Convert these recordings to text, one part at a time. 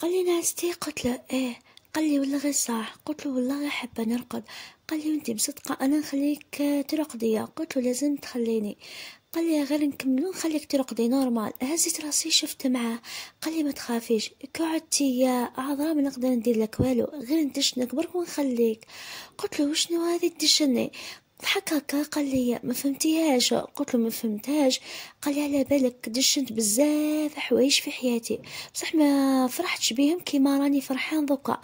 قال لي نعستي قلت له ايه قال لي والله غير صح قلت له والله غير حابه نرقد قال لي وانتي مصدقه انا نخليك ترقدي قلت له لازم تخليني قال لي غير نكمل نخليك ترقدي نورمال هزيت راسي شفت معاه قال لي ما تخافيش كعدتي يا عظام ما نقدر ندير لك والو غير ندش نكبرك ونخليك قلت له وشنو هذه تدشني ضحك هكا قال لي ما فهمتيهاش قلت له ما فهمتهاش قال لي على بالك دشنت بزاف حوايج في حياتي بصح ما فرحتش بهم كيما راني فرحان دوكا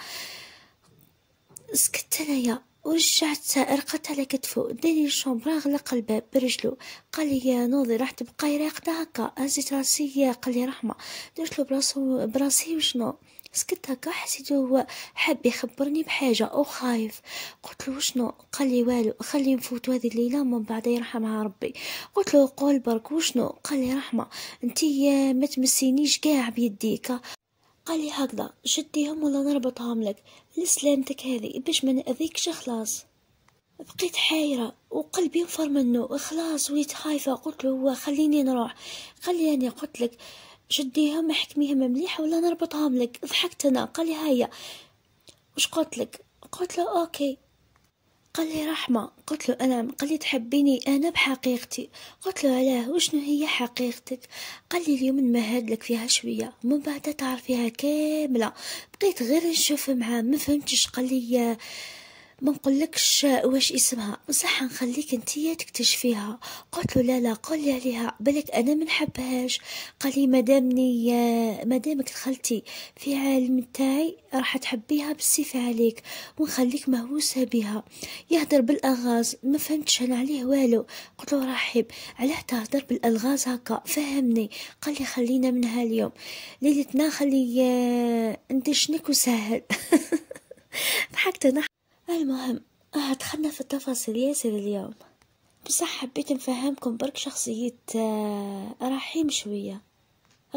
سكت انايا ورجعت رقدت على كتفو داني الشومبرا غلق الباب برجلو قال لي يا نوضي راح تبقاي راقده هكا هزيت راسي قال لي رحمه درت له براسو براسي وشنو سكت هكا حسيت هو حاب يخبرني بحاجة أو خايف قلت له شنو قال لي والو خلي نفوت هذه الليلة ومن بعد يرحمها ربي قلت له قول برك وشنو قال لي رحمة انتي ما تمسينيش كاع بيديك قال لي هكذا شديهم ولا نربطهم لك لسلامتك هذه باش ما نأذيكش خلاص بقيت حايرة وقلبي نفر منه خلاص وليت خايفة قلت له هو خليني نروح قال لي قلت لك شديهم احكميهم مليح ولا نربطهم لك ضحكت انا قال لي هيا وش قلت لك قلت له اوكي قال لي رحمة قلت له أنا قال لي تحبيني أنا بحقيقتي قلت له علاه وشنو هي حقيقتك قال لي اليوم نمهد لك فيها شوية من بعد تعرفيها كاملة بقيت غير نشوف معاه ما فهمتش قال لي ما نقولكش واش اسمها بصح نخليك انتيا تكتشفيها قلت له لا لا قولي عليها بالك انا ما نحبهاش قال لي مدامني مادامك دخلتي في عالم تاعي راح تحبيها بالسيف عليك ونخليك مهووسه بها يهدر بالالغاز ما فهمتش انا عليه والو قلت له رحب علاه تهدر بالالغاز هكا فهمني قال لي خلينا منها اليوم ليلتنا خلي آه، انت شنك وسهل ضحكت انا المهم آه، دخلنا في التفاصيل ياسر اليوم بصح حبيت نفهمكم برك شخصية آه، رحيم شوية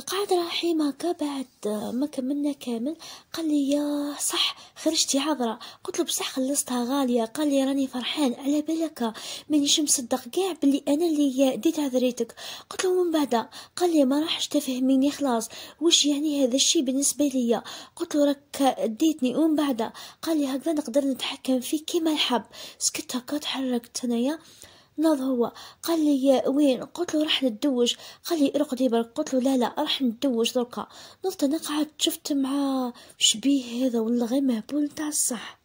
قعد راحي ماكا بعد ما كملنا كامل قال لي يا صح خرجتي عذرة قلت له بصح خلصتها غاليه قال لي راني فرحان على بالك مانيش مصدق كاع بلي انا اللي ديت عذريتك قلت له من بعد قال لي ما راحش تفهميني خلاص واش يعني هذا الشيء بالنسبه ليا قلت له راك ديتني ومن بعد قال لي هكذا نقدر نتحكم فيك كيما نحب سكت هكا تحركت انايا ناض هو قال لي وين قلت له راح ندوش قال لي ارقدي برك قلت له لا لا راح ندوش دركا نضت انا قعدت شفت مع شبيه هذا ولا غير مهبول تاع الصح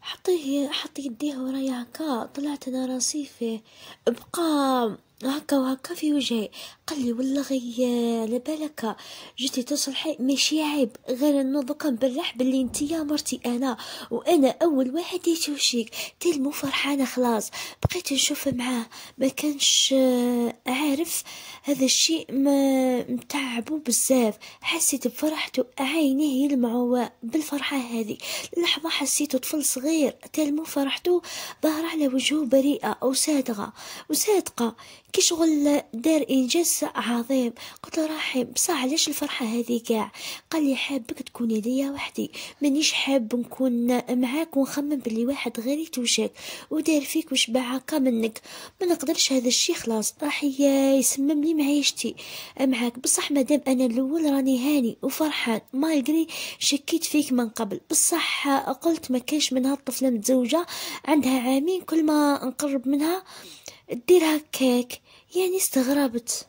حطيه حط يديه ورايا هكا طلعت انا راسي فيه بقى هكا وهكا في وجهي قال لي والله غي على بالك جيتي تصلحي ماشي عيب غير انه دوكا نبرح باللي يا مرتي انا وانا اول واحد يتوشيك تلمو فرحانه خلاص بقيت نشوف معاه ما كانش آه، عارف هذا الشيء ما متعبو بزاف حسيت بفرحته عينيه يلمعوا بالفرحه هذه لحظه حسيته طفل صغير تلمو فرحته ظهر على وجهه بريئه او صادقه وصادقه كي شغل دار انجاز عظيم قلت له راحي بصح علاش الفرحه هذه كاع قال لي حابك تكوني ليا وحدي مانيش حاب نكون معاك ونخمم بلي واحد غير يتوشك ودار فيك وش بعاقة منك ما نقدرش هذا الشي خلاص راح يسمم لي معيشتي معاك بصح مادام انا الاول راني هاني وفرحان يقري شكيت فيك من قبل بصح قلت ما كانش منها الطفله متزوجه عندها عامين كل ما نقرب منها دير هكاك يعني استغربت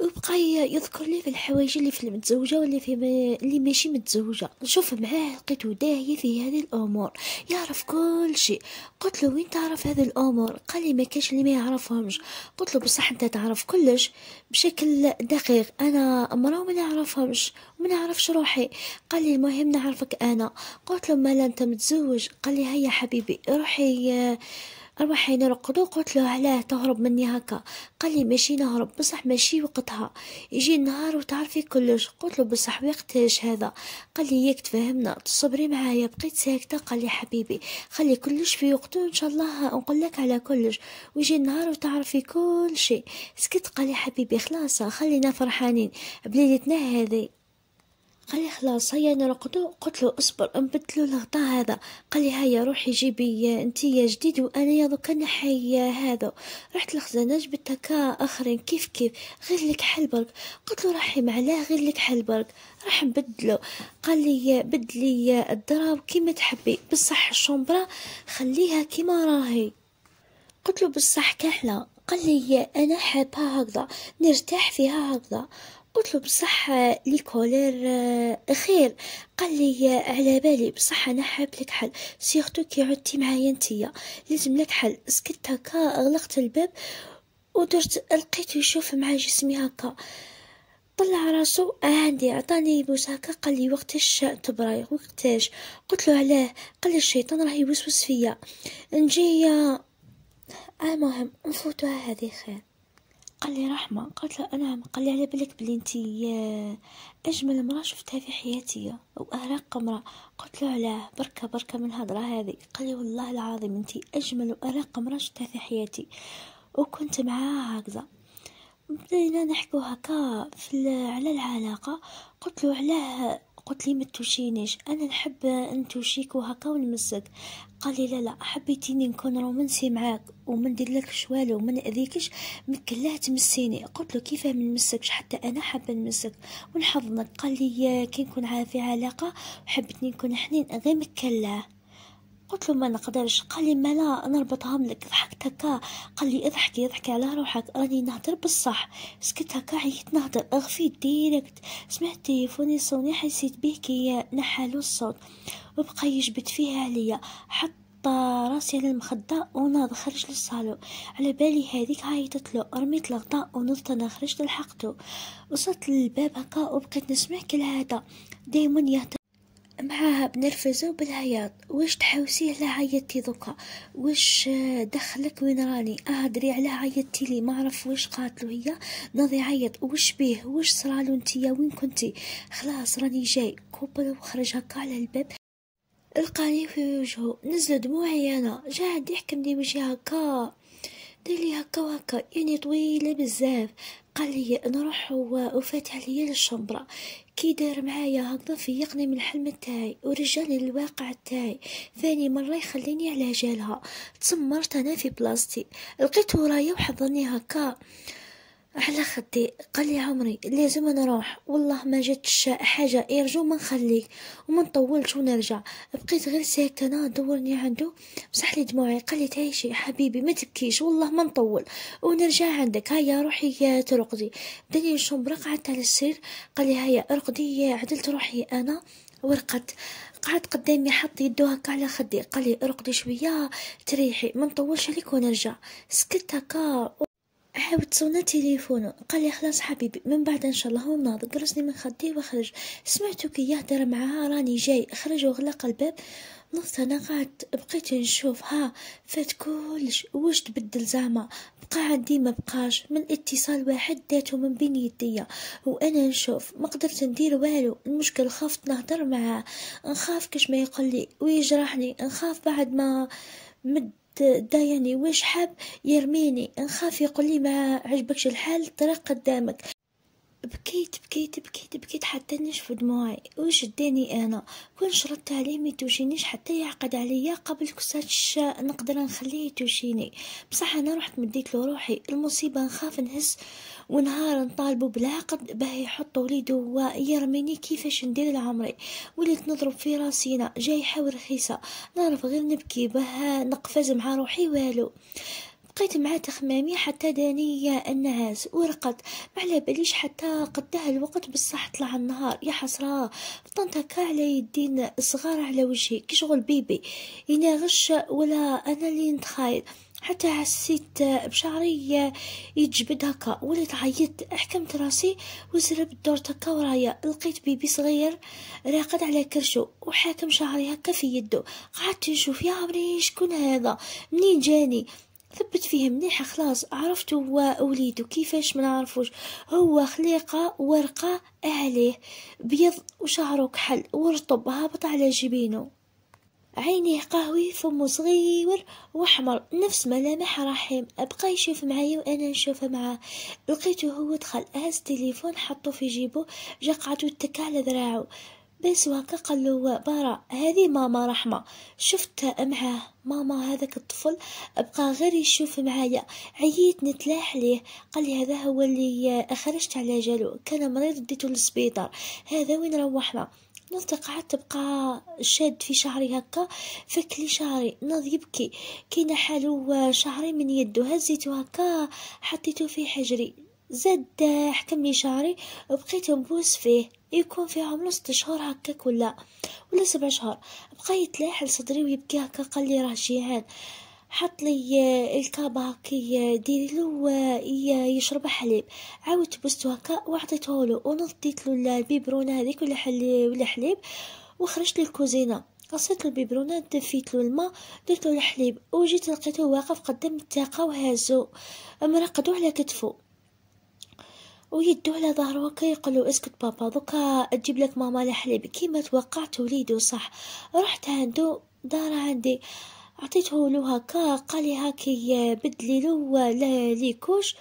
وبقى يذكر لي في الحوايج اللي في المتزوجه واللي في ما اللي ماشي متزوجه نشوف معاه لقيتو داهيه في هذه الامور يعرف كل شيء قلت له وين تعرف هذه الامور قال لي ما كاش اللي ما يعرفهمش قلت له بصح انت تعرف كلش بشكل دقيق انا امراه وما نعرفهمش وما نعرفش روحي قال لي المهم نعرفك انا قلت له ما انت متزوج قال لي هيا حبيبي روحي آه أربع حين رقدو قلت له علاه تهرب مني هكا قال لي ماشي نهرب بصح ماشي وقتها يجي النهار وتعرفي كلش قلت له بصح وقتاش هذا قال لي ياك تفهمنا تصبري معايا بقيت ساكتة قال لي حبيبي خلي كلش في وقته إن شاء الله نقول لك على كلش ويجي النهار وتعرفي كل شيء سكت قال لي حبيبي خلاص خلينا فرحانين بليلتنا هذه قال لي خلاص هيا انا رقدو قلت له اصبر نبدلو له الغطاء هذا قال لي هيا روحي جيبي انت يا جديد وانا يا دوكا نحي هذا رحت للخزانه جبت هكا اخرين كيف كيف غير لك حل برك قلت له راحي معلاه غير لك حل برك راح نبدلو قال لي بدلي الدراب كيما تحبي بصح الشومبرا خليها كيما راهي قلت له بصح كحله قال لي انا حابها هكذا نرتاح فيها هكذا قلت له بصح لي كولير آه، خير قال لي آه، على بالي بصح انا حاب لك حل سيرتو كي عدتي معايا انتيا لازم لك حل سكت هكا غلقت الباب ودرت لقيت يشوف مع جسمي هكا طلع راسو عندي عطاني هكا قال لي وقتاش تبراي وقتاش قلت له علاه قال لي الشيطان راه يوسوس فيا نجي المهم نفوتوها هذه خير قال لي رحمه قالت له انا قال لي على بالك بلي انت آه، اجمل امراه شفتها في حياتي وارق امراه قلت له علاه بركه بركه من الهضره هذه قال لي والله العظيم انت اجمل وارق امراه شفتها في حياتي وكنت معاها هكذا بدينا نحكو هكا في على العلاقه قلت له علاه قلت لي ما توشينيش انا نحب نتوشيك وهكا ونمسك قال لي لا لا حبيتيني نكون رومانسي معاك وما ندير لك والو وما ناذيكش مكلاه تمسيني قلت له كيفاه ما نمسكش حتى انا حابه نمسك ونحضنك قال لي كي نكون في علاقه وحبتني نكون حنين غير مكلاه قلت له ما نقدرش قال لي ما لا نربطهم لك ضحكت هكا قال لي اضحكي اضحكي على روحك راني نهدر بالصح سكت هكا عييت نهدر اغفي ديريكت سمعت تليفوني صوني حسيت به كي نحالو الصوت وبقى يجبد فيه عليا حط راسي على المخدة وناض خرج للصالون على بالي هذيك عيطت له رميت الغطاء ونضت انا خرجت لحقته وصلت للباب هكا وبقيت نسمع كالعادة دايما يهتم معاها بنرفزه بالعياط واش تحوسيه لا عيطتي دوكا واش دخلك وين راني اه دري على عيطتي لي ما عرف واش قاتلو هي ناضي عيط واش بيه واش صرالو نتيا وين كنتي خلاص راني جاي كوبل وخرج هكا على الباب القاني في وجهه نزل دموعي انا جا عاد لي وجهي هكا دلي هكا وهكا يعني طويله بزاف قال لي نروح وفات عليا للشمبره كي داير معايا هكذا فيقني من الحلم تاعي ورجعني للواقع تاعي ثاني مره يخليني على جالها تسمرت انا في بلاصتي لقيت ورايا وحضرني هكا على خدي قال لي عمري لازم نروح والله ما جاتش حاجه يرجو ما نخليك وما نطولش ونرجع بقيت غير ساكنه انا دورني عنده بصح لي دموعي قال لي تعيشي حبيبي ما تبكيش والله ما نطول ونرجع عندك هيا روحي يا ترقدي بداني نشمبر قعدت على السرير قال لي هيا ارقدي عدلت روحي انا ورقدت قعد قدامي حط يدو هكا على خدي قال لي ارقدي شويه تريحي ما نطولش عليك ونرجع سكت هكا عاود صونا تليفونه قال لي خلاص حبيبي من بعد ان شاء الله هو ناض قرصني من خدي وخرج سمعتو كي يهدر معاها راني جاي خرج وغلق الباب نص انا قعدت بقيت نشوف ها فات كلش واش تبدل زعما بقى عندي ما بقاش من اتصال واحد داتو من بين يديا وانا نشوف ما قدرت ندير والو المشكل خافت نهضر معاه نخاف كش ما يقول لي ويجرحني نخاف بعد ما مد داياني واش حاب يرميني نخاف يقول لي ما عجبكش الحال طرق قدامك بكيت بكيت بكيت بكيت حتى نشف دموعي وشداني انا كون شرطت عليه ما توشينيش حتى يعقد عليا قبل كسات الشاء نقدر نخليه يتوشيني بصح انا رحت مديت له روحي المصيبه نخاف نهز ونهار نطالبو بالعقد باه يحط وليدو ويرميني كيفاش ندير لعمري وليت نضرب في راسينا جاي حاول رخيصه نعرف غير نبكي باه نقفز مع روحي والو بقيت مع تخمامي حتى داني النعاس ورقد ما على باليش حتى قدها الوقت بصح طلع النهار يا حسرة فطنت هكا على يدين صغار على وجهي كي شغل بيبي يناغش ولا انا اللي نتخايل حتى حسيت بشعري يتجبد هكا وليت عيطت حكمت راسي وزربت دورت هكا ورايا لقيت بيبي صغير راقد على كرشو وحاكم شعري هكا في يدو قعدت نشوف يا عمري شكون هذا منين جاني ثبت فيه مليحة خلاص عرفتو هو وليده كيفاش ما نعرفوش هو خليقة ورقة عليه بيض وشعره كحل ورطب هابط على جبينه عينيه قهوي ثم صغير وحمر نفس ملامح رحيم ابقى يشوف معايا وأنا نشوف معاه لقيته هو دخل هز تليفون حطه في جيبه جا قعد على ذراعه بس واكا قال له بارا هذه ماما رحمه شفت معاه ماما هذاك الطفل بقى غير يشوف معايا عييت نتلاح ليه قال لي هذا هو اللي خرجت على جالو كان مريض ديته للسبيطار هذا وين روحنا نلتقى قعدت تبقى شاد في شعري هكا فك لي شعري نض يبكي كينا حالو شعري من يدو هزيته هكا حطيته في حجري زاد حكم لي شعري وبقيت نبوس فيه يكون في عمره ست شهور هكاك ولا ولا سبع شهور بقى يتلاح لصدري ويبكي هكا قال لي راه جيعان حط لي آه، الكابا كي ديري له آه، يشرب حليب عاودت بوستو هكا وعطيته له ونضيت له البيبرونه هذيك ولا حليب ولا حليب وخرجت للكوزينه قصيت البيبرونه دفيت له الماء درت له الحليب وجيت لقيته واقف قدام التاقه وهازو مرقدو على كتفو ويدو على ظهر كيقول له اسكت بابا دوكا اجيب لك ماما لحليب كيما توقعت وليدو صح رحت عندو دار عندي عطيته له هكا قال لي هاكي آه، بدلي له ليكوش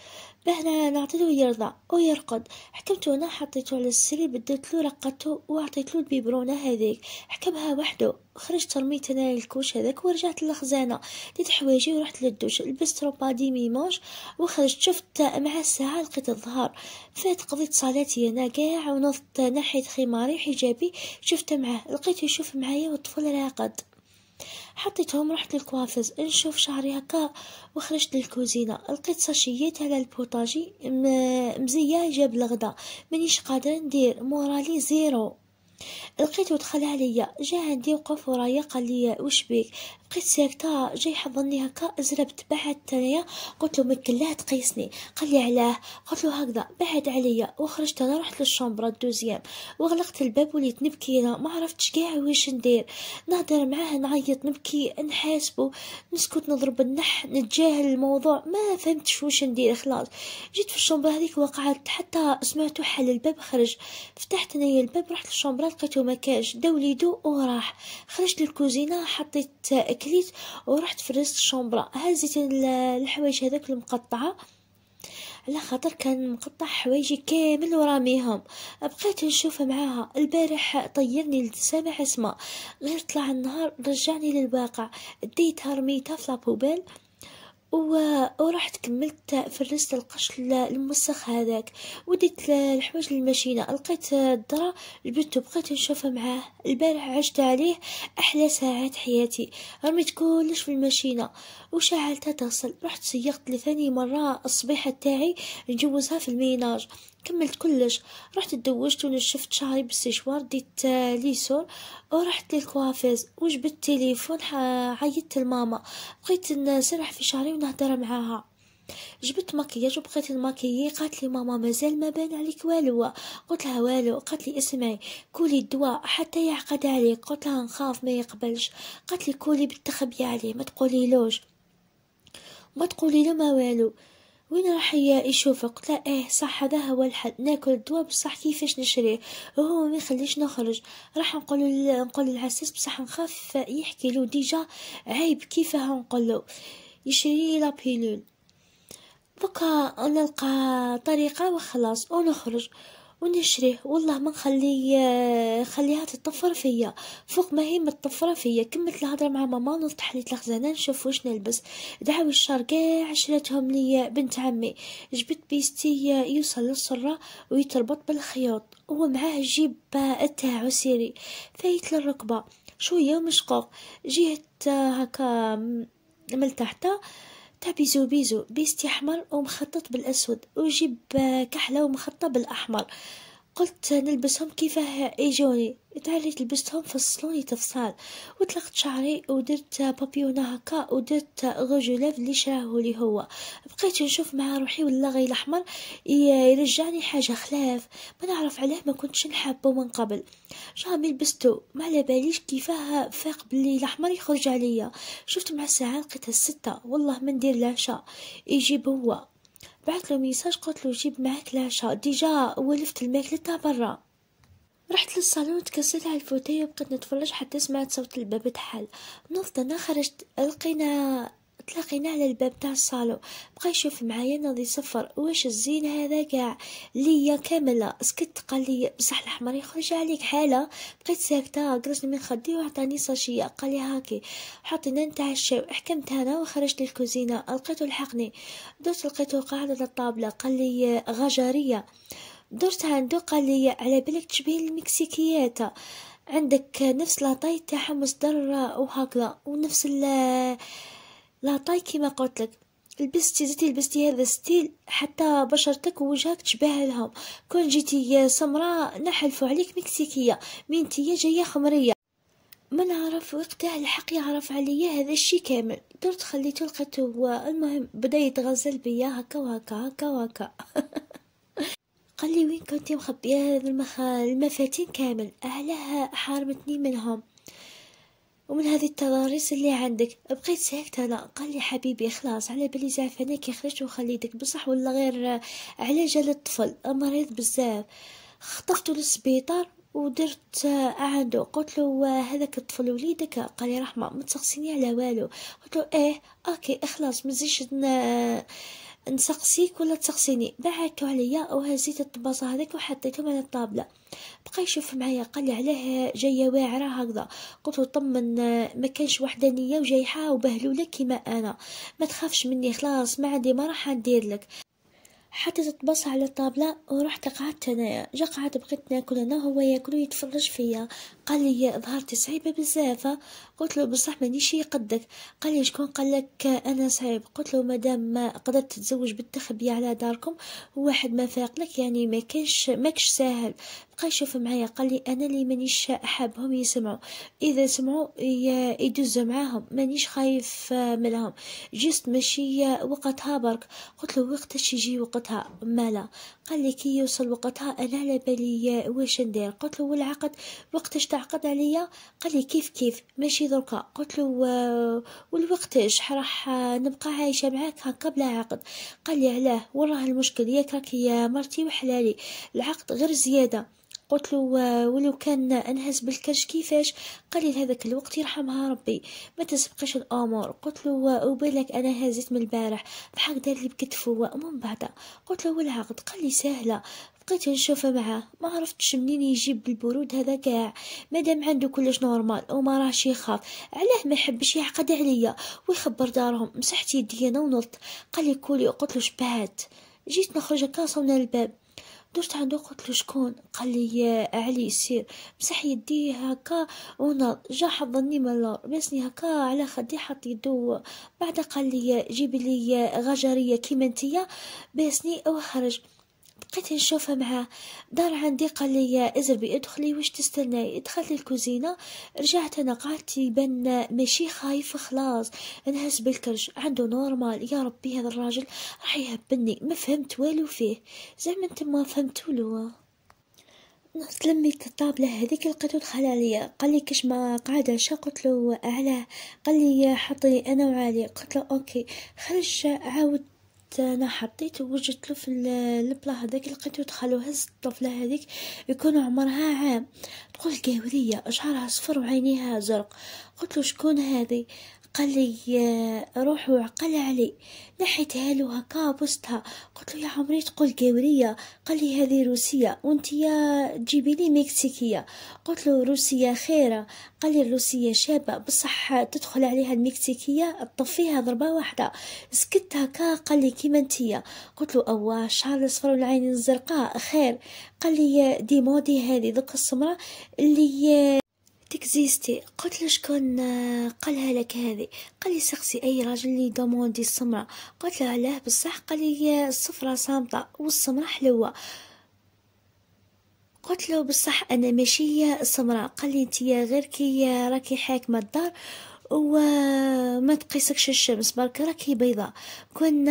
بهنا نعطيه يرضى ويرقد حكمته أنا حطيته على السرير بديت له رقدته وعطيت له البيبرونة هذيك حكمها وحده خرجت رميت انا الكوش هذاك ورجعت للخزانه ديت حوايجي ورحت للدوش لبست روبا دي ميمونج وخرجت شفت مع الساعه لقيت الظهر فات قضيت صلاتي انا كاع ونضت ناحيه خماري حجابي شفت معاه لقيته يشوف معايا والطفل راقد حطيتهم رحت للكوافز نشوف شعري هكا وخرجت للكوزينة لقيت ساشيات على البوطاجي مزية جاب الغدا مانيش قادرة ندير مورالي زيرو لقيته دخل عليا جا عندي وقف ورايا قال لي واش بيك بقيت ساكتة جاي حضني هكا زربت بعد تانية قلت له مكن لا تقيسني قال لي علاه قلت له هكذا بعد عليا وخرجت انا رحت للشومبرا الدوزيام وغلقت الباب وليت نبكي انا ما عرفتش كاع واش ندير نهضر معاه نعيط نبكي نحاسبه نسكت نضرب النح نتجاهل الموضوع ما فهمتش واش ندير خلاص جيت في الشومبرا هذيك وقعت حتى سمعته حل الباب خرج فتحت انايا الباب رحت للشومبرا لقيته ما كاش داوليدو وراح خرجت للكوزينه حطيت كليت ورحت فرست الشومبرا هزيت الحوايج هذاك المقطعه على خاطر كان مقطع حوايجي كامل وراميهم بقيت نشوف معاها البارح طيرني لسامع اسمه غير طلع النهار رجعني للواقع ديتها رميتها في لابوبيل و... ورحت كملت فرست القش الموسخ هذاك وديت الحوايج للماشينة لقيت الدرا جبدته بقيت نشوفها معاه البارح عشت عليه أحلى ساعات حياتي رميت كلش في الماشينة وشعلتها تغسل رحت سيقت لثاني مرة الصبيحة تاعي نجوزها في الميناج كملت كلش رحت تزوجت ونشفت شعري بالسيشوار ديت آه، ليسور ورحت للكوافيز وجبت تليفون عيطت لماما بقيت نسرح في شعري ونهدر معاها جبت مكياج وبقيت الماكيي قالت لي ماما مازال ما بان عليك والو قلت لها والو قالت لي اسمعي كولي الدواء حتى يعقد عليك قلت لها نخاف ما يقبلش قالت لي كولي بالتخبي عليه ما تقولي لوش ما تقولي له ما والو وين راح يشوفك لا ايه صح هذا هو الحد ناكل الدواء بصح كيفاش نشريه وهو ما يخليش نخرج راح نقول نقول للعساس بصح نخاف يحكي له ديجا عيب كيفاه نقول له يشري لا بيلول بكا نلقى طريقة وخلاص ونخرج ونشريه والله ما نخلي آه، خليها تطفر فيا فوق ما هي متطفرة فيا كملت الهضرة مع ماما نوض تحليت الخزانة نشوف واش نلبس دعاو الشار كاع شراتهم لي بنت عمي جبت بيستي آه، يوصل للسرة ويتربط بالخيوط ومعاه جيب تاعو سيري فايت للركبة شوية مشقوق جهة آه، هكا ملتحته تحتها تا بيزو بيزو بيستي ومخطط بالاسود وجيب كحله ومخطط بالاحمر قلت نلبسهم كيفاه يجوني تعاليت لبستهم فصلوني تفصال وطلقت شعري ودرت بابيونا هكا ودرت غوجولاف اللي شراه لي هو بقيت نشوف مع روحي ولا غي الاحمر يرجعني حاجه خلاف ما نعرف علاه ما كنتش نحبه من قبل جامي لبستو ما على باليش كيفاه فاق بلي الاحمر يخرج عليا شفت مع الساعه لقيتها الستة والله ما ندير العشاء يجيب هو بعث له ميساج قلت له جيب معك العشاء ديجا ولفت الماكلة تاع برا رحت للصالون تكسلت على الفوتيه وبقيت نتفرج حتى سمعت صوت الباب تحل نوضت انا خرجت لقينا تلاقينا على الباب تاع الصالون بقى يشوف معايا ناض صفر واش الزين هذا كاع ليا كامله سكت قال لي بصح الاحمر يخرج عليك حاله بقيت ساكته قرصني من خدي وعطاني صاشيه قال لي هاكي حطينا نتعشاو حكمت انا وخرجت للكوزينه لقيتو لحقني دوس لقيتو قاعد على الطابله قال لي غجريه درت عنده قال لي على بالك تشبه المكسيكيات عندك نفس لاطاي تاعها مصدر وهكذا ونفس ال لا طاي كيما قلت لك لبستي زيتي لبستي هذا ستيل حتى بشرتك ووجهك تشبه لهم كون جيتي سمراء نحلفو عليك مكسيكيه مين تي جايه خمريه ما نعرف وقتها الحق يعرف عليا هذا الشي كامل درت خليته لقيته هو المهم بدا يتغزل بيا هكا وهكا هكا وهكا قال لي وين كنتي مخبيه هذا المخ المفاتين كامل علاه حارمتني منهم ومن هذه التضاريس اللي عندك بقيت ساكتة أنا قال لي حبيبي خلاص على بالي زعفانك خرجت وخليتك بصح ولا غير على جال الطفل مريض بزاف خطفته للسبيطار ودرت عنده قلت له هذاك الطفل وليدك قال لي رحمه ما تسقسيني على والو قلت له ايه اوكي اخلاص مزيش نسقسيك ولا تسقسيني بعتو عليا وهزيت الطباسة هذيك وحطيتهم على الطابلة بقى يشوف معايا قال لي علاه جايه واعره هكذا قلت له طمن ما كانش وحدانيه وجايحه وبهلوله كيما انا ما تخافش مني خلاص ما عندي ما راح ندير لك حطيت تتبص على الطابلة ورحت قعدت انايا جا قعدت بقيت ناكل انا هو ياكل ويتفرج فيا قال لي ظهرتي صعيبة بزاف آه. قلت له بصح مانيش قدك قال لي شكون قال لك أنا صعيب قلت له مادام ما قدرت تتزوج بالتخبية على داركم واحد ما فاقلك يعني ما كانش ماكش ساهل بقى يشوف معايا قال لي انا اللي مانيش حابهم يسمعوا اذا سمعوا يدزوا معاهم مانيش خايف آه، منهم جست ماشي آه، وقتها برك قلت له وقتاش يجي وقتها مالا قال لي كي يوصل وقتها انا على بالي واش ندير قلت له والعقد وقتاش تعرف عقد عليا قال لي كيف كيف ماشي دركا قلت له آه، والوقت شحال راح آه، نبقى عايشه معاك هكا بلا عقد قال لي علاه وراه المشكل ياك راكي مرتي وحلالي العقد غير زياده قلت له آه، ولو كان انهز بالكرش كيفاش قال لي هذاك الوقت يرحمها ربي ما تسبقش الامور قلت له وبالك انا هزيت من البارح ضحك دار لي بكتفه ومن بعد قلت له والعقد قال لي سهله بقيت نشوفه معاه ما عرفتش منين يجيب البرود هذا كاع مادام عنده كلش نورمال وما راهش يخاف علاه ما يحبش يعقد عليا ويخبر دارهم مسحت يدي انا ونط قال لي كولي وقلت له شبعت جيت نخرج هكا صونا الباب درت عنده قلت له شكون قال لي يا علي سير مسح يدي هكا ونط جا حضني من اللور بسني هكا على خدي حط يدو بعد قال لي جيب لي غجريه كيما نتيا باسني وخرج بقيت نشوفها معاه دار عندي قال لي ازربي ادخلي واش تستناي دخلت الكوزينه رجعت انا قعدت يبان ماشي خايف خلاص نهز بالكرش عنده نورمال يا ربي هذا الراجل راح يهبني ما فهمت والو فيه زعما انت ما فهمتولو نصت لميت الطابلة هذيك لقيتو دخل عليا قال لي كش ما قاعدة شا قلت له علاه قال لي حطي انا وعلي قلت له اوكي خرج عاود انا حطيت وجدت له في البلا هذاك لقيتو دخلو هز الطفله هذيك يكون عمرها عام تقول قاوريه شعرها صفر وعينيها زرق قلت له شكون هذه قال لي آه، روح وعقل علي لحيتها له هكا بوستها قلت له يا عمري تقول قاورية قال لي هذه روسية وانت يا جيبي لي مكسيكية قلت له روسية خيرة قال لي الروسية شابة بصح تدخل عليها المكسيكية تطفيها ضربة واحدة سكت هكا قال لي كيما انتيا قلت له اوا شعر اصفر والعين الزرقاء خير قال لي آه، دي مودي هذه ذوك السمرة اللي آه، تكزيستي قلت له شكون آه، قالها لك هذه قال لي سقسي اي راجل لي دوموندي السمراء قلت له علاه بصح قال لي آه، الصفرة صامتة والسمراء حلوة قلت له بصح انا ماشي آه، السمراء قال لي انت غير كي راكي حاكمه الدار وما تقيسكش الشمس برك راكي بيضاء كون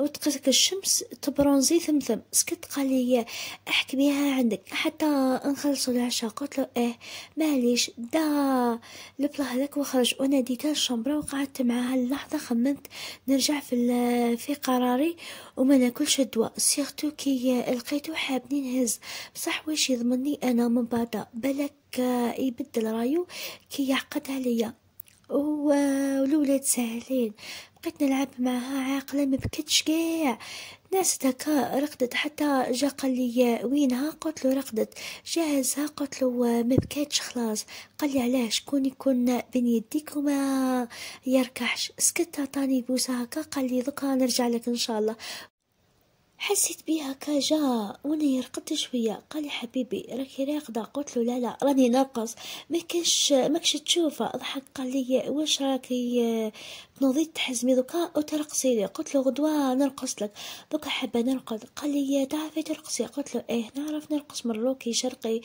وتقيسك الشمس تبرونزي ثمثم سكت قال لي احكي بها عندك حتى نخلصوا العشاء قلت له ايه معليش دا البلا هذاك وخرج وناديتها الشمبرا وقعدت معاها اللحظة خممت نرجع في في قراري وما ناكلش الدواء سيغتو كي لقيتو حابني نهز بصح واش يضمني انا من بعد بالك يبدل رايو كي يعقد عليا والولاد ساهلين بقيت نلعب معها عاقله ما بكتش كاع ناس تكا رقدت حتى جا قال لي وينها قلت له رقدت جاهزها قلت له ما بكاتش خلاص قال لي علاش شكون يكون بين يديك وما يركحش سكت عطاني بوسه هكا قال لي دوكا نرجع لك ان شاء الله حسيت بيها كجا وانا رقدت شوية قال لي حبيبي راكي راقدة قلت له لا لا راني نرقص ما كانش ماكش تشوفه ضحك قال لي واش راكي تنوضي تحزمي دوكا وترقصي لي قلت له غدوة نرقص لك دوكا حابة نرقد قال لي تعرفي ترقصي قلت له ايه نعرف نرقص مروكي شرقي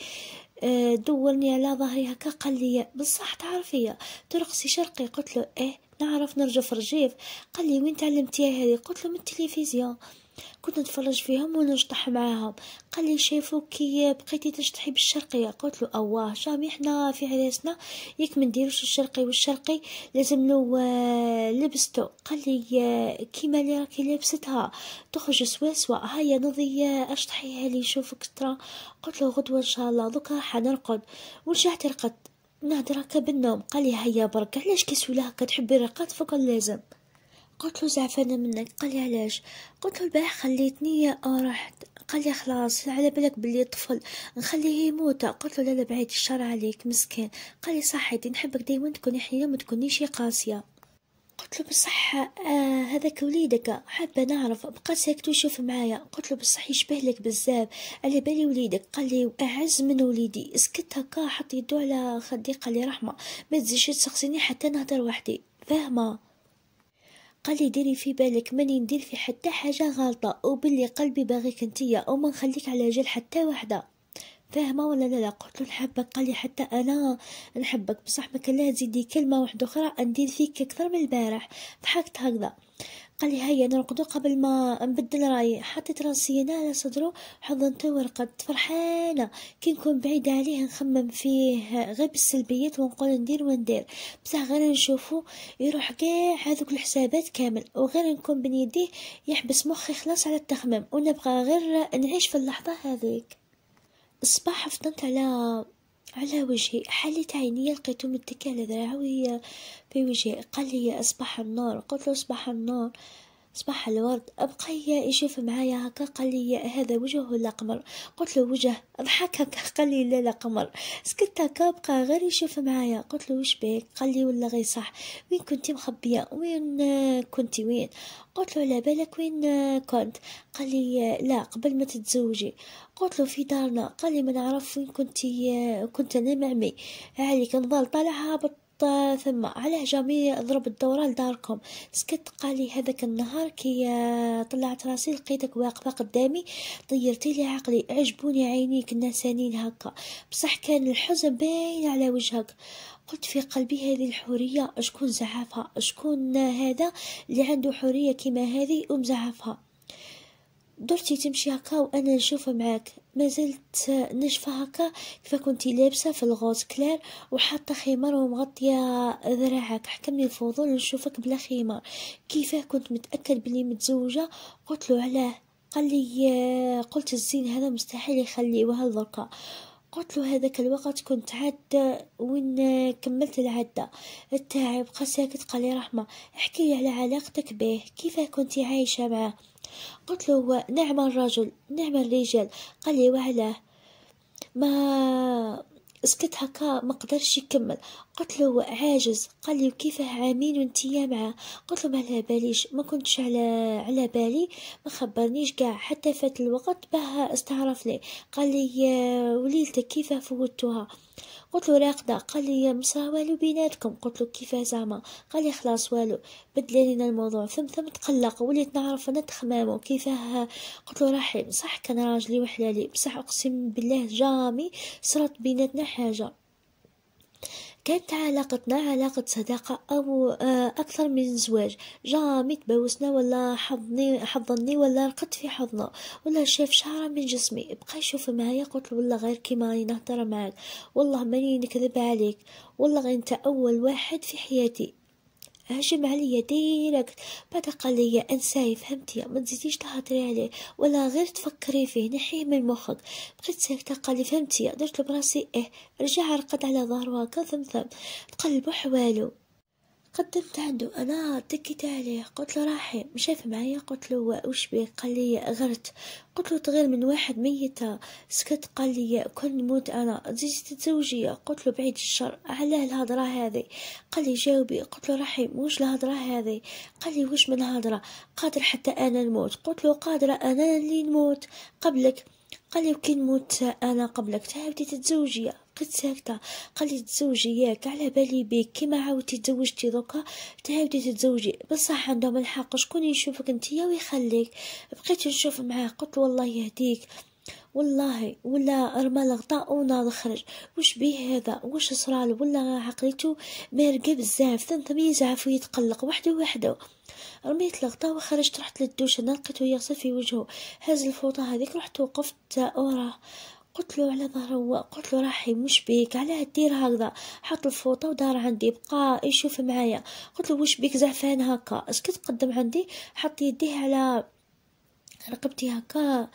آه، دولني على ظهري هكا قال لي بصح تعرفي ترقصي شرقي قلت له ايه نعرف نرجف رجيف قال لي وين تعلمتيها هذه قلت له من التلفزيون كنت نتفرج فيهم ونشطح معاهم قال لي شايفو كي بقيتي تشطحي بالشرقيه قلت له اواه شامي حنا في عريسنا ياك ما نديروش الشرقي والشرقي لازم له آه، لبستو قال لي آه، كيما اللي راكي لابستها تخرج سواسوا هيا نضي آه، اشطحيها لي شوفك ترى قلت له غدوه ان شاء الله دوكا حنرقد ورجعت رقدت نهضر هكا بالنوم قال لي هيا برك علاش كيسولها هكا تحبي الرقاد فوق لازم قلت له زعفانة منك قال لي علاش قلت له البارح خليتني يا آه، رحت قال لي خلاص على بالك بلي طفل نخليه يموت قلت له لا لا بعيد الشر عليك مسكين قال لي صحيتي نحبك دايما تكوني حنينه ما تكونيش قاسيه قلت له بصح آه هذاك وليدك حابه نعرف بقى ساكت وشوف معايا قلت له بصح يشبه لك بزاف على بالي وليدك قال لي اعز من وليدي سكت هكا حط يدو على خدي قال لي رحمه ما تزيدش تسقسيني حتى نهضر وحدي فاهمه قال لي ديري في بالك ماني ندير في حتى حاجة غلطة وباللي قلبي باغيك انتيا وما نخليك على جال حتى وحدة فاهمة ولا لا لا قلت له نحبك قال لي حتى أنا نحبك بصح ما كان لا تزيدي كلمة واحدة أخرى ندير فيك أكثر من البارح ضحكت هكذا قال لي هيا نرقدو قبل ما نبدل رايي حطيت راسي هنا على صدرو حضنته ورقدت فرحانة كي نكون بعيدة عليه نخمم فيه غير بالسلبيات ونقول ندير وندير بصح غير نشوفو يروح كاع هذوك الحسابات كامل وغير نكون بين يديه يحبس مخي خلاص على التخمام ونبغى غير نعيش في اللحظة هذيك الصباح فطنت على على وجهي حلت عيني لقيته متكي على ذراعي وهي في وجهي قال لي أصبح النار قلت له أصبح النار صباح الورد أبقي يشوف معايا هكا قال لي هذا وجهه ولا قمر قلت له وجه اضحك هكا قال لي لا لا قمر سكت هكا بقى غير يشوف معايا قلت له وش بك قال لي ولا غير صح وين كنتي مخبية وين كنتي وين قلت له على بالك وين كنت قال لي لا قبل ما تتزوجي قلت له في دارنا قال لي ما نعرف وين كنتي كنت انا مع عليك نضل طالع هابط ثم على جميع اضرب الدورة لداركم سكت قال لي هذاك النهار كي آه، طلعت راسي لقيتك واقفة قدامي طيرتي لي عقلي عجبوني عينيك ناسانين هكا بصح كان الحزن باين على وجهك قلت في قلبي هذه الحرية شكون زعفها شكون هذا اللي عنده حرية كما هذه ومزعفها درتي تمشي هكا وانا نشوف معاك مازلت نشفه هكا كيف كنتي لابسه في الغوز كلار وحاطه خمار ومغطيه ذراعك حكمني الفضول نشوفك بلا خمار كيفاه كنت متاكد بلي متزوجه قلت له علاه قال لي آه، قلت الزين هذا مستحيل يخليوها دركا قلت له هذاك الوقت كنت عاد وين كملت العدة التعب بقى ساكت قال لي رحمة احكي لي على علاقتك به كيف كنتي عايشة معه قلت له نعم الرجل نعم الرجال قال لي وعلاه ما سكت هكا ما قدرش يكمل قلت له عاجز قال لي كيف عامين يا معاه قلت له ما على باليش ما كنتش على على بالي ما خبرنيش كاع حتى فات الوقت باه استعرف لي قال لي وليلتك كيفاه فوتوها قلت له راقدة قال لي مصرا والو بيناتكم قلت له كيفاه زعما قال لي خلاص والو بدل لينا الموضوع ثم ثم تقلق وليت نعرف انا تخمامه كيفاه قلت له راحي صح كان راجلي وحلالي بصح اقسم بالله جامي صرات بيناتنا حاجه كانت علاقتنا علاقة صداقة أو آه، أكثر من زواج جامي بوسنا ولا حظني حظني ولا رقدت في حظنا ولا شاف شعرة من جسمي بقى يشوف معايا قلت له والله غير كيما راني نهضر معاك والله ماني نكذب عليك والله انت أول واحد في حياتي هجم عليا ديركت بعد قال لي انساي فهمتي ما تزيديش تهضري عليه ولا غير تفكري فيه نحيه من مخك بقيت ساكتة قال لي فهمتي درت براسي ايه رجع رقد على ظهره هكا ثم تقلبو حوالو قدمت عنده أنا تكيت عليه قلت له راحي مشاف معايا قلت له واش بيه قال لي غرت قلت له تغير من واحد ميتة سكت قال لي كل نموت أنا تزيدي تتزوجي قلت له بعيد الشر علاه الهضرة هذه قال لي جاوبي قلت له رحيم وش الهضرة هذه قال لي وش من هضرة قادر حتى أنا نموت قلت له قادرة أنا اللي نموت قبلك قال لي يمكن موت انا قبلك تعاودي تتزوجي بقيت ساكتة قال لي تزوجي ياك على بالي بيك كيما عاودتي تزوجتي دوكا تعاودي تتزوجي بصح عندهم الحق شكون يشوفك نتيا ويخليك بقيت نشوف معاه قلت والله يهديك والله ولا رمى الغطاء ونار خرج وش بيه هذا وش صرال ولا عقليته مارقه بزاف ثم يزعف ويتقلق وحده وحده رميت الغطا وخرجت رحت للدوش انا لقيته يغسل في وجهه هاز الفوطة هذيك رحت وقفت وراه قلت له على ظهره قلت له راحي مش بيك علاه دير هكذا حط الفوطه ودار عندي بقى يشوف معايا قلت له وش بيك زعفان هكا اسكت قدم عندي حط يديه على رقبتي هكا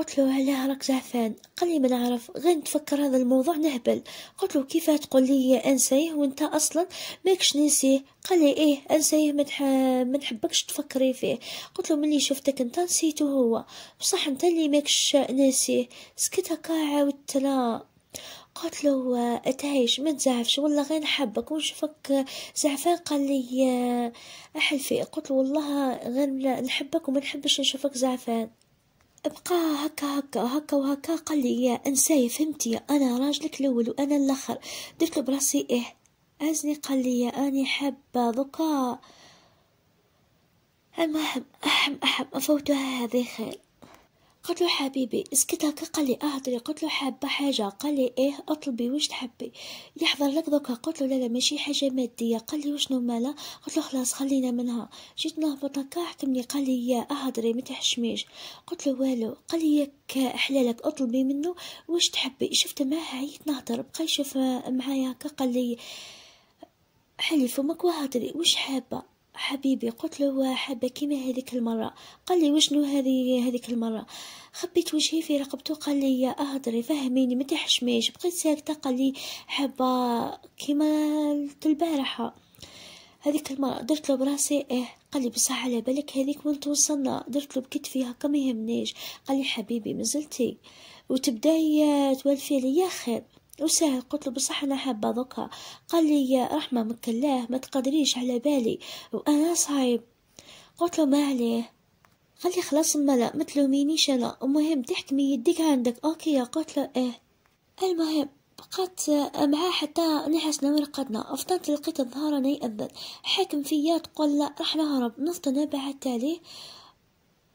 قلت له علاه راك زعفان قال لي ما نعرف غير نتفكر هذا الموضوع نهبل قلت له كيف تقول لي انسيه وانت اصلا ماكش نسيه قال لي ايه انسيه ما نحبكش تفكري فيه قلت له ملي شفتك انت نسيته هو بصح انت اللي ماكش ناسيه سكت هكا عاودت لا قلت له اتعيش ما تزعفش والله غير نحبك ونشوفك زعفان قال لي آه، احلفي قلت له والله غير نحبك وما نحبش نشوفك زعفان بقى هكا هكا هكا وهكا قال لي يا انساي فهمتي انا راجلك الاول وانا الاخر درت له براسي ايه عزني قال لي يا اني حابه ضكا المهم احم احم افوتها هذه خير قلت له حبيبي اسكت هكا قال لي اهضري قلت له حابه حاجه قال لي ايه اطلبي واش تحبي يحضر لك دوكا قلت له لا لا ماشي حاجه ماديه قال لي وشنو مالا قلت له خلاص خلينا منها جيت نهبط هكا حكمني قال لي يا اهضري ما تحشميش قلت له والو قال لي ياك حلالك اطلبي منه واش تحبي شفت معاه عييت نهضر بقى يشوف معايا هكا قال لي حلي فمك وهضري واش حابه حبيبي قلت له حابه كيما هذيك المره قال لي وشنو هذه هذيك المره خبيت وجهي في رقبته قال لي اهضري فهميني ما تحشميش بقيت ساكته قال لي حابه كيما البارحه هذيك المرة درت له براسي ايه قال لي بصح على بالك هذيك وانت وصلنا درت له بكتفي هكا ما يهمنيش قال لي حبيبي مازلتي وتبدا آه، توالفي ليا خير وسهل قلت له بصح أنا حابة دوكا قال لي يا رحمة منك الله ما تقدريش على بالي وأنا صعيب قلت له ما عليه قال لي خلاص ملا ما تلومينيش أنا المهم تحكمي يديك عندك أوكي يا قلت له إيه المهم بقات معاه حتى نحسنا ورقدنا افطنت لقيت الظهر انا يأذن حاكم فيا تقول لا راح نهرب نفطنا بعد بعدت عليه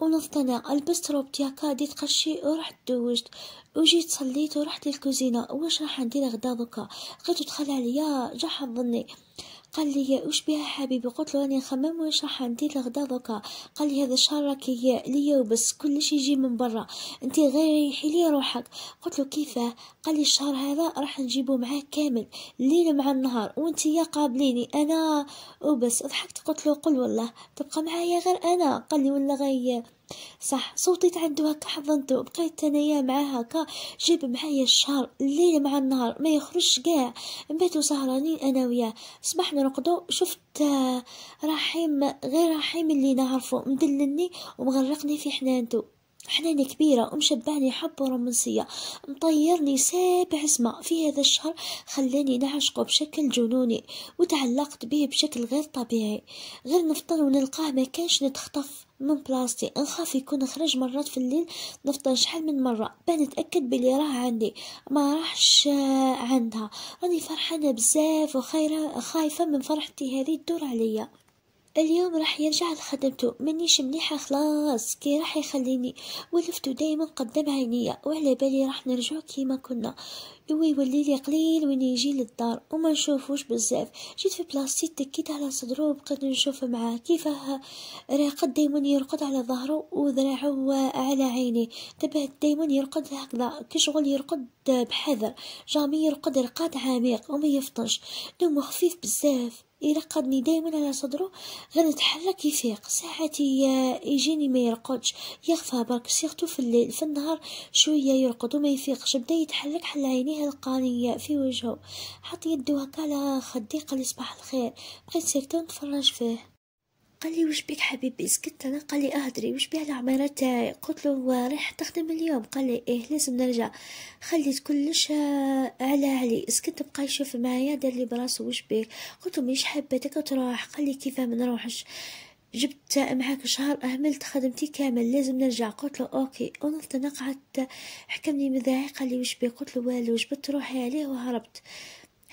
البست لبست روب ياكا ديت قشي ورحت دوجت وجيت صليت ورحت للكوزينه واش راح ندير غدا دوكا لقيتو دخل عليا جا حظني قال لي واش بها حبيبي قلت له راني نخمم واش راح ندير لغدا دوكا قال لي هذا الشهر راكي ليا وبس كلش يجي من برا انت غير ريحي لي روحك قلت له كيفاه قال لي الشهر هذا راح نجيبه معاك كامل الليل مع النهار وانت يا قابليني انا وبس ضحكت قلت له قل والله تبقى معايا غير انا قال لي ولا غير صح صوتيت عندها هكا حضنتو بقيت انايا معاها هكا جيب معايا الشهر الليل مع النهار ما يخرجش كاع نباتو سهرانين انا وياه صبحنا نرقدو شفت آه، رحيم غير رحيم اللي نعرفو مدللني ومغرقني في حنانته حنانة كبيرة ومشبعني حبة رومانسية مطيرني سابع سما في هذا الشهر خلاني نعشقه بشكل جنوني وتعلقت به بشكل غير طبيعي غير نفطر ونلقاه ما كانش نتخطف من بلاصتي نخاف يكون خرج مرات في الليل نفطر شحال من مرة بان نتأكد بلي راه عندي ما راحش عندها راني فرحانة بزاف وخايفة من فرحتي هذه تدور عليا اليوم راح يرجع لخدمته منيش مليحة خلاص كي راح يخليني ولفتو دايما قدام عينيا وعلى بالي راح نرجع كيما كنا يولي لي قليل وين يجي للدار وما نشوفوش بزاف جيت في بلاصتي تكيت على صدرو وبقيت نشوف معاه كيفاه راقد دايما يرقد على ظهره وذراعو على عينيه تبعت دايما يرقد هكذا كشغل يرقد بحذر جامي يرقد رقاد عميق وما يفطنش دمه خفيف بزاف يرقدني دائما على صدره غنتحرك يفيق ساعات يجيني ما يرقدش يغفى برك سيرتو في الليل في النهار شويه يرقد وما يفيقش بدا يتحرك حل عينيه لقاني في وجهه حط يدو هكا على خدي قال صباح الخير بقيت ساكته نتفرج فيه قال لي وش بيك حبيبي سكت انا قال لي اهدري وش بيه العماره تاعي قلت له رايح تخدم اليوم قال لي ايه لازم نرجع خليت كلش آه، على علي سكت بقى يشوف معايا دار لي براسو وش بيك قلت له مش حبتك تروح قال لي كيفاه ما نروحش جبت معاك شهر أهملت خدمتي كامل لازم نرجع قلت له أوكي ونفت أنا قعدت حكمني مذاعي قال لي وش بي قلت له والو جبت روحي عليه وهربت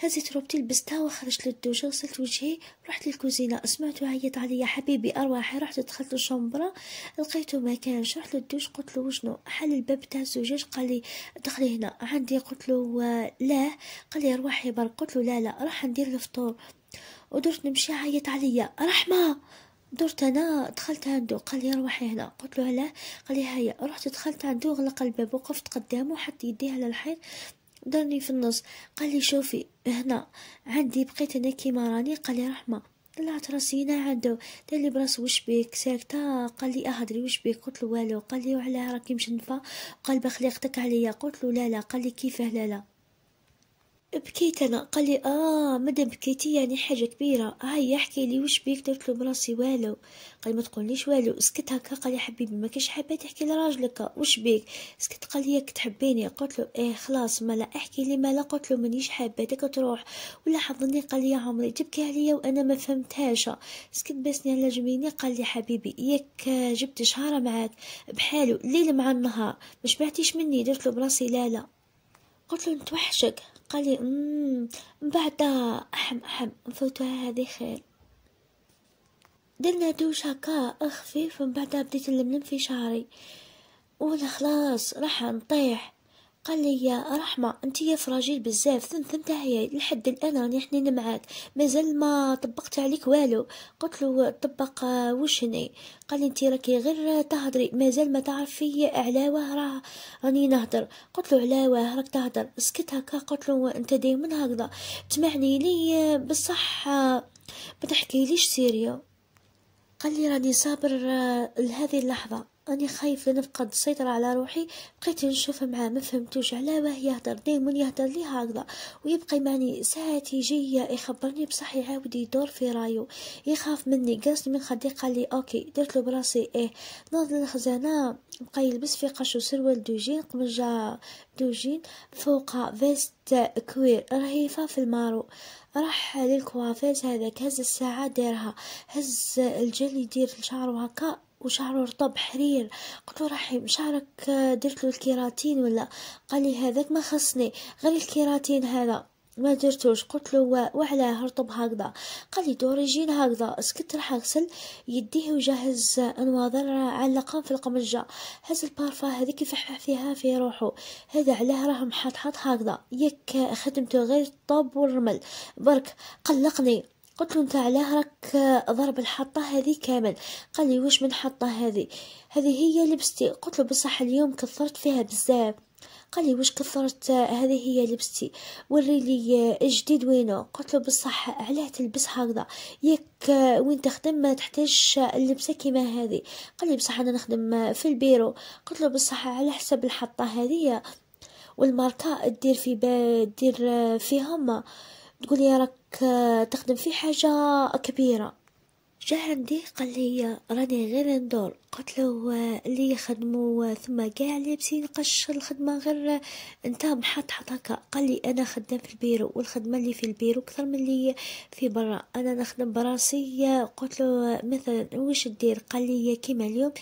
هزيت روبتي لبستها وخرجت للدوش غسلت وجهي رحت للكوزينة سمعت عيط عليا حبيبي أرواحي رحت دخلت للشومبرا لقيتو ما كان رحت للدوش قلت له وشنو حل الباب تاع الزجاج قال لي دخلي هنا عندي قلت له آه، لا قال لي برك قلت له لا لا راح ندير الفطور ودرت نمشي عيط عليا رحمه درت انا دخلت عنده قال لي روحي هنا قلت له علاه قال لي هيا رحت دخلت عنده غلق الباب وقفت قدامه حط يديه على الحيط دارني في النص قال لي شوفي هنا عندي بقيت انا كيما راني قال لي رحمه طلعت راسي هنا عنده قال لي براسو واش بيك ساكته قال لي اهدري واش بيك قلت له والو قال لي وعلاه راكي مشنفه قال بخليقتك عليا قلت له لا لا قال لي كيفاه لا لا بكيت أنا قال لي آه مدام بكيتي يعني حاجة كبيرة هيا آه احكي لي وش بيك درت له براسي والو قال ما تقولنيش والو سكت هكا قال يا حبيبي ما كاش حابة تحكي لراجلك وش بيك سكت قال لي ياك تحبيني قلت له ايه خلاص مالا احكي لي مالا قلت له مانيش داك تروح ولا حضني قال لي يا عمري تبكي عليا وانا ما فهمتهاش سكت باسني على جميني قال لي حبيبي ياك آه، جبت شهارة معاك بحالو ليل مع النهار مش بعتيش مني درت له براسي لا لا قلت له نتوحشك قال لي أمم، بعد أحم أحم فوتها هذه خير درنا دوش هكا خفيف من بعدها بديت نلملم في شعري وانا خلاص راح نطيح قال لي يا رحمة انت يا فراجيل بزاف ثم ثم هي لحد الان راني حنين معاك مازال ما طبقت عليك والو قلت له طبق آه، وش هني قال لي انت راكي غير تهضري مازال ما تعرفي علاوه راه راني نهضر قلت له علاوه راك تهضر سكت هكا قلت له انت دايما هكذا تسمعني لي آه، بصح آه، ما تحكيليش سيريا قال لي راني صابر لهذه اللحظه أني خايف لنفقد السيطرة على روحي بقيت نشوف معاه ما فهمتوش على واه يهدر دايما يهدر لي هكذا ويبقى معني ساعات يجي يخبرني بصح يعاود يدور في رايو يخاف مني قاسني من خدي قال لي أوكي درت له براسي إيه نوض للخزانة بقى يلبس في قشو سروال دوجين قمجة دوجين فوق فيست كوير رهيفة في المارو راح للكوافيز هذاك هز الساعة دارها هز الجل يدير شعره هكا وشعره رطب حرير قلت له رحيم شعرك آه، درت له الكيراتين ولا قال لي هذاك ما خصني غير الكيراتين هذا ما درتوش قلت له وعلاه رطب هكذا قال لي دوريجين هكذا سكت راح اغسل يديه وجهز انواظر آه، علقان في القمجه هز البارفا هذيك يفحفح فيها في روحه هذا علاه راه محطحط هكذا ياك آه، خدمته غير الطوب والرمل برك قلقني قلت له انت علاه راك ضرب الحطة هذه كامل قال لي واش من حطة هذه هذه هي لبستي قلت له بصح اليوم كثرت فيها بزاف قال لي واش كثرت آه، هذه هي لبستي وري لي آه، جديد وينو قلت له بصح علاه تلبس هكذا ياك آه، وين تخدم ما تحتاجش اللبسه كيما هذه قال لي بصح انا نخدم في البيرو قلت له بصح على حسب الحطه هذه والماركه دير في دير فيهم تقولي راك تخدم في حاجة كبيرة جا عندي قال لي راني غير ندور قلت له آه، اللي يخدمو آه، ثم كاع لابسين قش الخدمة غير آه، انت محط حط هكا قال لي انا خدام في البيرو والخدمة اللي في البيرو كثر من اللي في برا انا نخدم براسي قلت له مثلا واش دير قال لي كيما اليوم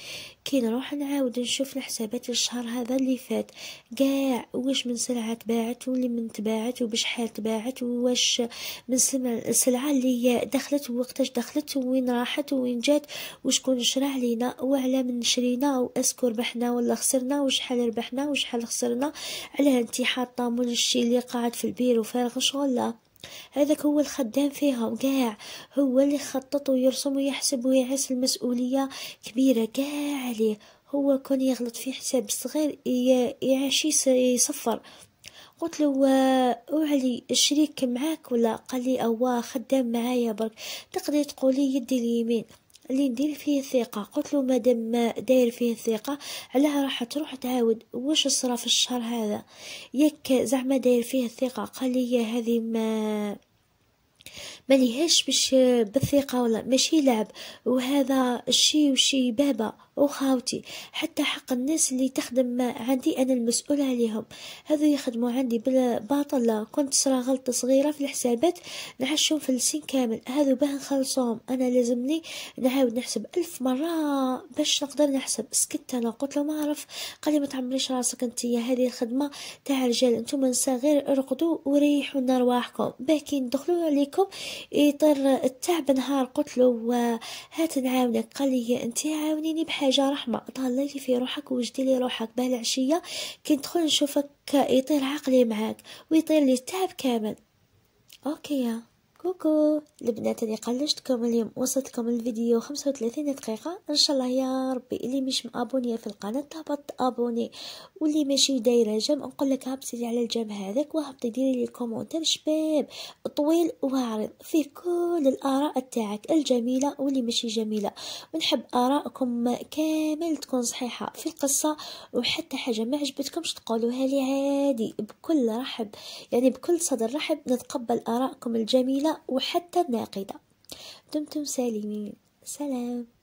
كي نروح نعاود نشوف الحسابات الشهر هذا اللي فات كاع واش من سلعة تباعت واللي من تباعت وبشحال تباعت واش من السلعة اللي دخلت ووقتاش دخلت وين راحت وين جات وشكون شرا علينا على من شرينا واسكو ربحنا ولا خسرنا وشحال ربحنا وشحال خسرنا على انت حاطه مول الشي اللي قاعد في البير وفارغ شغل هذاك هو الخدام فيهم كاع هو اللي خطط ويرسم ويحسب ويعس المسؤولية كبيرة كاع عليه هو كان يغلط في حساب صغير يعيش يصفر قلت له وعلي الشريك معاك ولا قال لي اوه خدام معايا برك تقدري تقولي يدي اليمين اللي ندير فيه ثقة قلت له مادام ما داير فيه ثقة علاه راح تروح تعاود واش صرا في الشهر هذا ياك زعما داير فيه ثقة قال لي هذه ما ما ليهاش باش بالثقه ولا ماشي لعب وهذا الشي وشي بابا وخاوتي حتى حق الناس اللي تخدم ما عندي أنا المسؤولة عليهم هذو يخدموا عندي بلا باطل لا كنت صرا غلطة صغيرة في الحسابات نعشهم في السن كامل هذو باه نخلصهم أنا لازمني نعاود نحسب ألف مرة باش نقدر نحسب سكت أنا قلت له ما أعرف قال لي ما تعمليش راسك انت يا هذه الخدمة تاع رجال انتم نساء غير ارقدوا وريحوا نرواحكم باكي ندخلوا عليكم يطير التعب نهار قلت له هات نعاونك قال لي انت عاونيني بحاجة حاجه رحمه طالي في روحك وجدي لي روحك باه العشيه كي ندخل نشوفك يطير عقلي معاك ويطير لي التعب كامل اوكي يا كوكو البنات اللي قلشتكم اليوم وصلتكم الفيديو 35 دقيقه ان شاء الله يا ربي اللي مش مابونيه في القناه تهبط ابوني واللي ماشي دايره جيم نقول لك هبطي على الجيم هذاك وهبطي ديري لي كومونتير شباب طويل وعريض فيه كل الاراء تاعك الجميله واللي ماشي جميله ونحب ارائكم كامل تكون صحيحه في القصه وحتى حاجه ما عجبتكمش تقولوها لي عادي بكل رحب يعني بكل صدر رحب نتقبل ارائكم الجميله وحتى الناقدة دمتم سالمين سلام